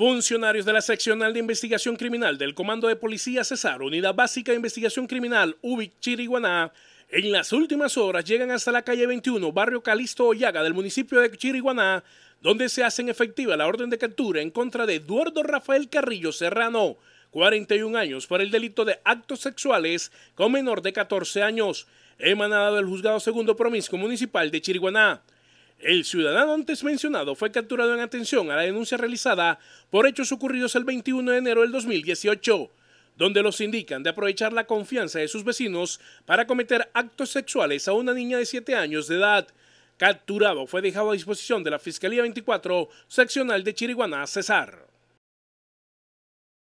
Funcionarios de la seccional de investigación criminal del Comando de Policía Cesar, Unidad Básica de Investigación Criminal, UBIC Chiriguaná, en las últimas horas llegan hasta la calle 21, barrio Calisto Ollaga del municipio de Chiriguaná, donde se en efectiva la orden de captura en contra de Eduardo Rafael Carrillo Serrano, 41 años, por el delito de actos sexuales con menor de 14 años, emanada del juzgado segundo promisco municipal de Chiriguaná. El ciudadano antes mencionado fue capturado en atención a la denuncia realizada por hechos ocurridos el 21 de enero del 2018, donde los indican de aprovechar la confianza de sus vecinos para cometer actos sexuales a una niña de 7 años de edad. Capturado fue dejado a disposición de la Fiscalía 24 Seccional de Chiriguaná, César.